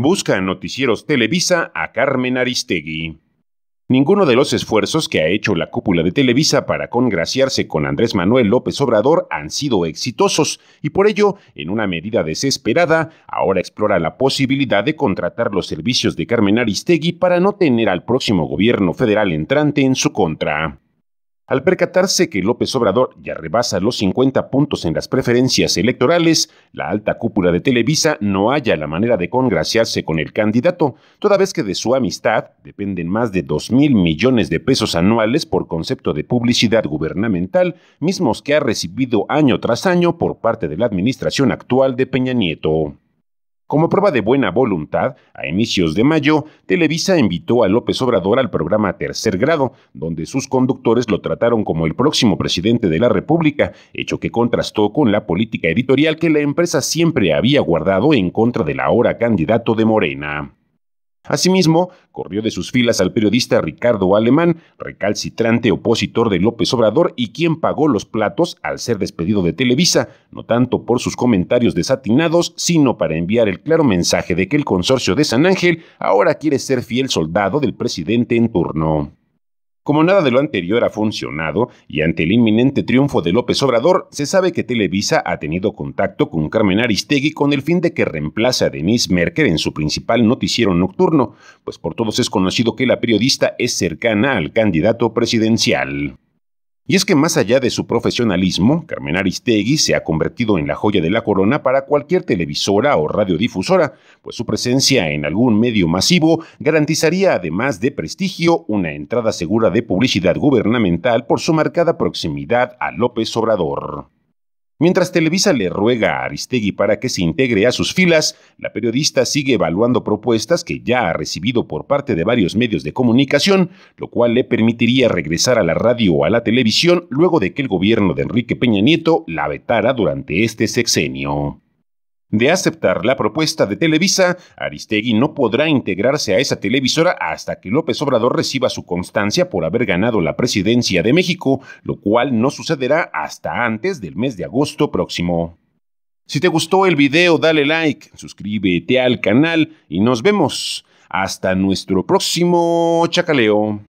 busca en Noticieros Televisa a Carmen Aristegui. Ninguno de los esfuerzos que ha hecho la cúpula de Televisa para congraciarse con Andrés Manuel López Obrador han sido exitosos y por ello, en una medida desesperada, ahora explora la posibilidad de contratar los servicios de Carmen Aristegui para no tener al próximo gobierno federal entrante en su contra. Al percatarse que López Obrador ya rebasa los 50 puntos en las preferencias electorales, la alta cúpula de Televisa no halla la manera de congraciarse con el candidato, toda vez que de su amistad dependen más de 2 mil millones de pesos anuales por concepto de publicidad gubernamental, mismos que ha recibido año tras año por parte de la administración actual de Peña Nieto. Como prueba de buena voluntad, a inicios de mayo, Televisa invitó a López Obrador al programa Tercer Grado, donde sus conductores lo trataron como el próximo presidente de la República, hecho que contrastó con la política editorial que la empresa siempre había guardado en contra del ahora candidato de Morena. Asimismo, corrió de sus filas al periodista Ricardo Alemán, recalcitrante opositor de López Obrador y quien pagó los platos al ser despedido de Televisa, no tanto por sus comentarios desatinados, sino para enviar el claro mensaje de que el consorcio de San Ángel ahora quiere ser fiel soldado del presidente en turno. Como nada de lo anterior ha funcionado y ante el inminente triunfo de López Obrador, se sabe que Televisa ha tenido contacto con Carmen Aristegui con el fin de que reemplace a Denise Merkel en su principal noticiero nocturno, pues por todos es conocido que la periodista es cercana al candidato presidencial. Y es que más allá de su profesionalismo, Carmen Aristegui se ha convertido en la joya de la corona para cualquier televisora o radiodifusora, pues su presencia en algún medio masivo garantizaría, además de prestigio, una entrada segura de publicidad gubernamental por su marcada proximidad a López Obrador. Mientras Televisa le ruega a Aristegui para que se integre a sus filas, la periodista sigue evaluando propuestas que ya ha recibido por parte de varios medios de comunicación, lo cual le permitiría regresar a la radio o a la televisión luego de que el gobierno de Enrique Peña Nieto la vetara durante este sexenio. De aceptar la propuesta de Televisa, Aristegui no podrá integrarse a esa televisora hasta que López Obrador reciba su constancia por haber ganado la presidencia de México, lo cual no sucederá hasta antes del mes de agosto próximo. Si te gustó el video, dale like, suscríbete al canal y nos vemos. Hasta nuestro próximo chacaleo.